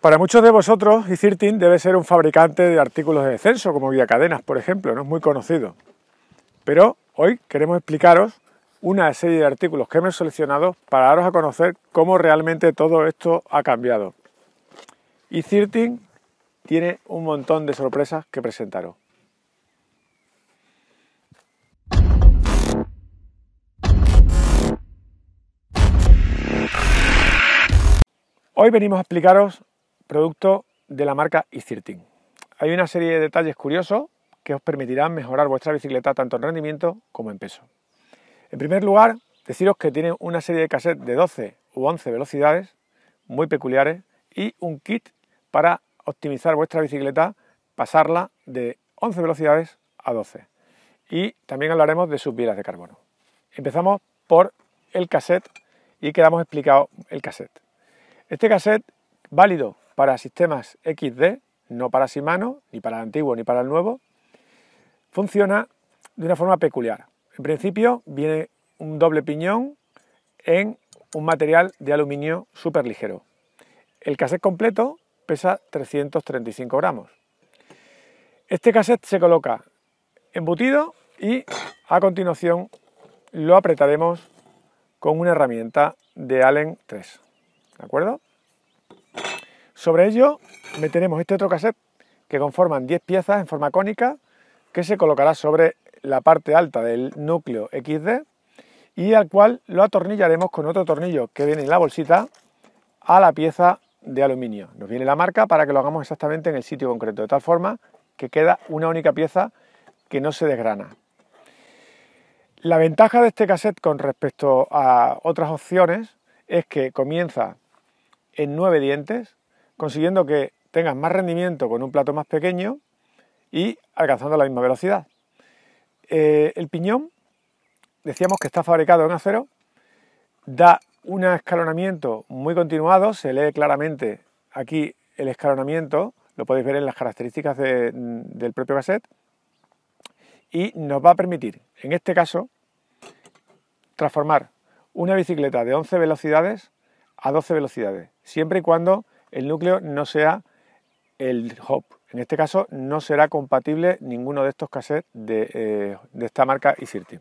Para muchos de vosotros, Icirtin debe ser un fabricante de artículos de descenso, como cadenas, por ejemplo, no es muy conocido. Pero hoy queremos explicaros una serie de artículos que hemos seleccionado para daros a conocer cómo realmente todo esto ha cambiado. Y tiene un montón de sorpresas que presentaros. Hoy venimos a explicaros producto de la marca Isirtin. Hay una serie de detalles curiosos que os permitirán mejorar vuestra bicicleta tanto en rendimiento como en peso. En primer lugar, deciros que tiene una serie de cassettes de 12 u 11 velocidades muy peculiares y un kit para optimizar vuestra bicicleta, pasarla de 11 velocidades a 12. Y también hablaremos de sus vías de carbono. Empezamos por el cassette y quedamos explicado el cassette. Este cassette válido para sistemas XD, no para Shimano, ni para el antiguo ni para el nuevo, funciona de una forma peculiar. En principio viene un doble piñón en un material de aluminio súper ligero. El cassette completo pesa 335 gramos. Este cassette se coloca embutido y a continuación lo apretaremos con una herramienta de Allen 3. ¿De acuerdo? Sobre ello meteremos este otro cassette que conforman 10 piezas en forma cónica que se colocará sobre la parte alta del núcleo XD y al cual lo atornillaremos con otro tornillo que viene en la bolsita a la pieza de aluminio. Nos viene la marca para que lo hagamos exactamente en el sitio concreto, de tal forma que queda una única pieza que no se desgrana. La ventaja de este cassette con respecto a otras opciones es que comienza en 9 dientes, consiguiendo que tengas más rendimiento con un plato más pequeño y alcanzando la misma velocidad. Eh, el piñón, decíamos que está fabricado en acero, da un escalonamiento muy continuado, se lee claramente aquí el escalonamiento, lo podéis ver en las características del propio cassette, y nos va a permitir, en este caso, transformar una bicicleta de 11 velocidades a 12 velocidades, siempre y cuando el núcleo no sea el hop. En este caso no será compatible ninguno de estos cassettes de, eh, esta marca Isirtim.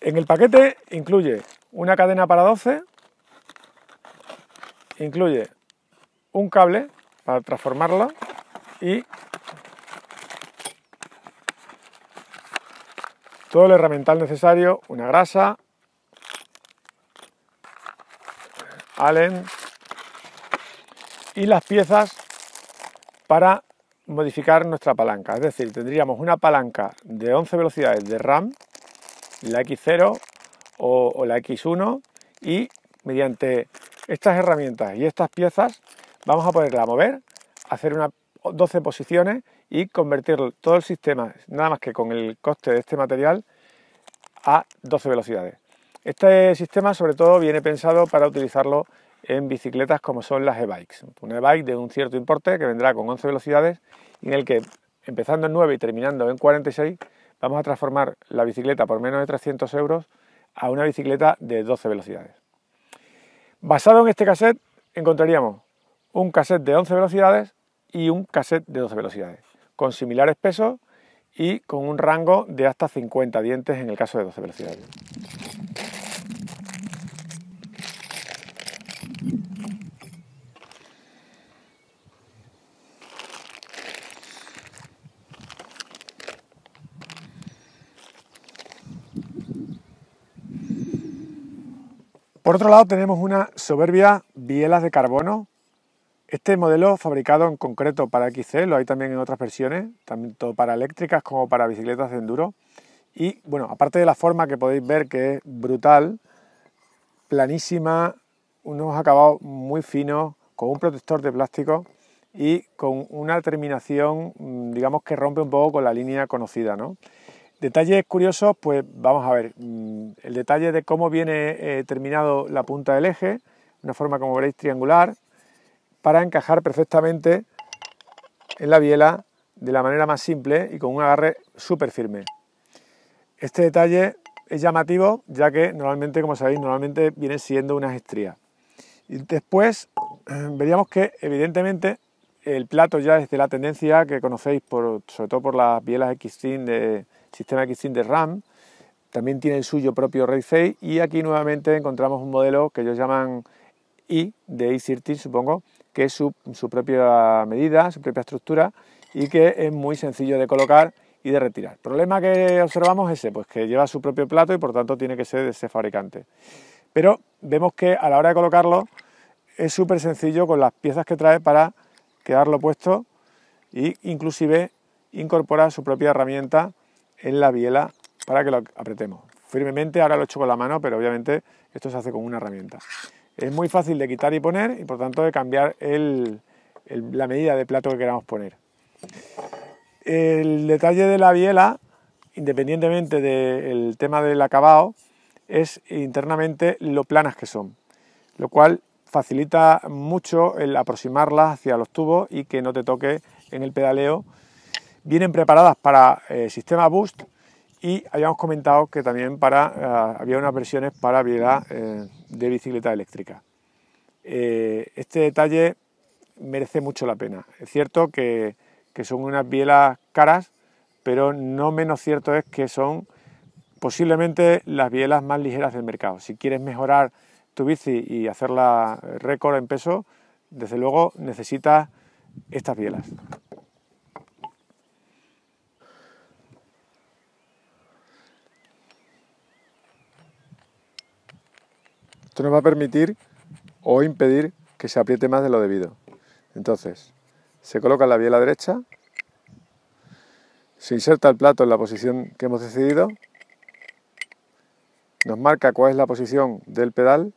En el paquete incluye una cadena para 12, incluye un cable para transformarla y todo el herramiental necesario, una grasa, Allen, y las piezas para modificar nuestra palanca. Es decir, tendríamos una palanca de 11 velocidades de RAM, la X0 o, la X1 y mediante estas herramientas y estas piezas vamos a poderla mover, hacer unas 12 posiciones y convertir todo el sistema, nada más que con el coste de este material, a 12 velocidades. Este sistema sobre todo viene pensado para utilizarlo en bicicletas como son las e-bikes. Un e-bike de un cierto importe que vendrá con 11 velocidades en el que empezando en 9 y terminando en 46 vamos a transformar la bicicleta por menos de 300 euros a una bicicleta de 12 velocidades. Basado en este cassette encontraríamos un cassette de 11 velocidades y un cassette de 12 velocidades, con similares pesos y con un rango de hasta 50 dientes en el caso de 12 velocidades. Por otro lado tenemos una soberbia bielas de carbono. Este modelo fabricado en concreto para XC, lo hay también en otras versiones, tanto para eléctricas como para bicicletas de enduro. Y bueno, aparte de la forma que podéis ver que es brutal, planísima, unos acabados muy finos, con un protector de plástico y con una terminación, mm, digamos que rompe un poco con la línea conocida, ¿no? Detalles curiosos, pues vamos a ver, mm, el detalle de cómo viene eh, terminado la punta del eje, una forma como veréis triangular, para encajar perfectamente en la biela de la manera más simple y con un agarre súper firme. Este detalle es llamativo ya que normalmente, como sabéis, normalmente viene siendo unas estrías. Y después veríamos que evidentemente el plato ya es de la tendencia que conocéis por, sobre todo por las bielas x de, sistema de RAM, también tiene el suyo propio RAID y aquí nuevamente encontramos un modelo que ellos llaman I de A13, supongo, que es su, su propia medida, su propia estructura y que es muy sencillo de colocar y de retirar. El problema que observamos es ese, pues que lleva su propio plato y por tanto tiene que ser de ese fabricante. Pero vemos que a la hora de colocarlo es súper sencillo con las piezas que trae para quedarlo puesto e inclusive incorporar su propia herramienta en la biela para que lo apretemos firmemente. Ahora lo he con la mano, pero obviamente esto se hace con una herramienta. Es muy fácil de quitar y poner y por tanto de cambiar la medida de plato que queramos poner. El detalle de la biela, independientemente del tema del acabado, es internamente lo planas que son, lo cual facilita mucho el aproximarlas hacia los tubos y que no te toque en el pedaleo Vienen preparadas para el eh, sistema Boost y habíamos comentado que también para, eh, había unas versiones para bielas eh, de bicicleta eléctrica. este detalle merece mucho la pena. Es cierto que, que son unas bielas caras, pero no menos cierto es que son posiblemente las bielas más ligeras del mercado. Si quieres mejorar tu bici y hacerla récord en peso, desde luego necesitas estas bielas. Esto nos va a permitir o impedir que se apriete más de lo debido. Entonces, se coloca la biela derecha, se inserta el plato en la posición que hemos decidido, nos marca cuál es la posición del pedal,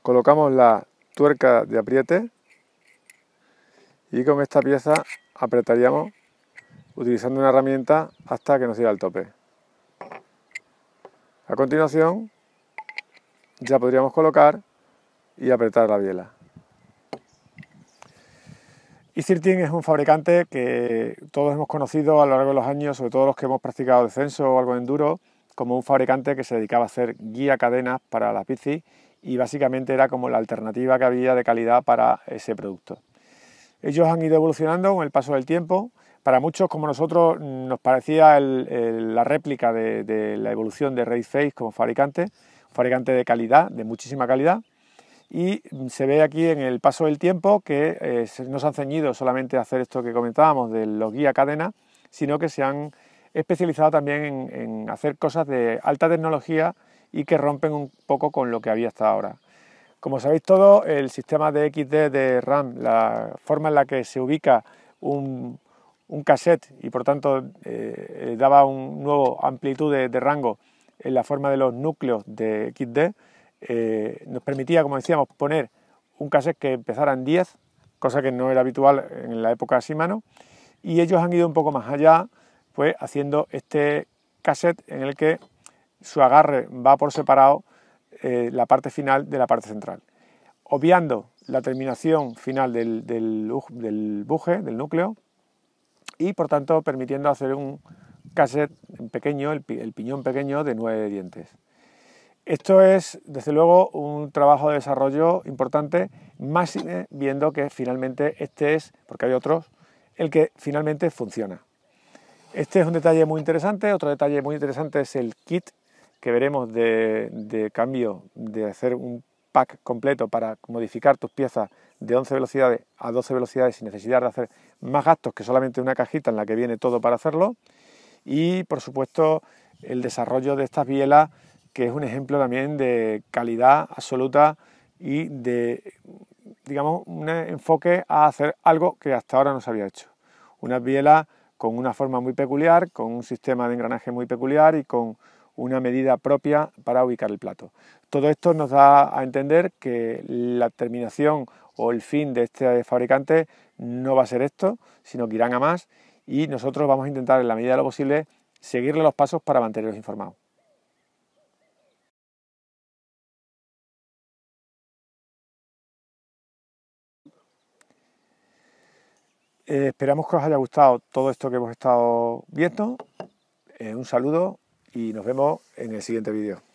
colocamos la tuerca de apriete y con esta pieza apretaríamos utilizando una herramienta hasta que nos llegue al tope. A continuación, ya podríamos colocar y apretar la biela. Isirtin es un fabricante que todos hemos conocido a lo largo de los años, sobre todo los que hemos practicado descenso o algo en enduro, como un fabricante que se dedicaba a hacer guía cadenas para las bicis y básicamente era como la alternativa que había de calidad para ese producto. Ellos han ido evolucionando con el paso del tiempo. Para muchos como nosotros nos parecía la réplica de, la evolución de Race Face como fabricante, fabricante de calidad, de muchísima calidad. Y se ve aquí en el paso del tiempo que eh, no se han ceñido solamente a hacer esto que comentábamos de los guía cadena, sino que se han especializado también en, hacer cosas de alta tecnología y que rompen un poco con lo que había hasta ahora. Como sabéis todo, el sistema de XD de RAM, la forma en la que se ubica un, cassette y por tanto eh, eh, daba un nuevo amplitud de rango en la forma de los núcleos de kit eh, nos permitía, como decíamos, poner un cassette que empezara en 10, cosa que no era habitual en la época Shimano, y ellos han ido un poco más allá, pues haciendo este cassette en el que su agarre va por separado eh, la parte final de la parte central, obviando la terminación final del, del buje, del núcleo, y por tanto permitiendo hacer un, cassette pequeño, el, piñón pequeño de nueve dientes. Esto es, desde luego, un trabajo de desarrollo importante, más eh, viendo que finalmente este es, porque hay otros, el que finalmente funciona. Este es un detalle muy interesante. Otro detalle muy interesante es el kit que veremos de, de cambio, de hacer un pack completo para modificar tus piezas de 11 velocidades a 12 velocidades sin necesidad de hacer más gastos que solamente una cajita en la que viene todo para hacerlo y por supuesto el desarrollo de estas bielas que es un ejemplo también de calidad absoluta y de digamos un enfoque a hacer algo que hasta ahora no se había hecho. una biela con una forma muy peculiar, con un sistema de engranaje muy peculiar y con una medida propia para ubicar el plato. Todo esto nos da a entender que la terminación o el fin de este fabricante no va a ser esto, sino que irán a más y nosotros vamos a intentar en la medida de lo posible seguirle los pasos para mantenerlos informados. Eh, esperamos que os haya gustado todo esto que hemos estado viendo. Eh, un saludo y nos vemos en el siguiente vídeo.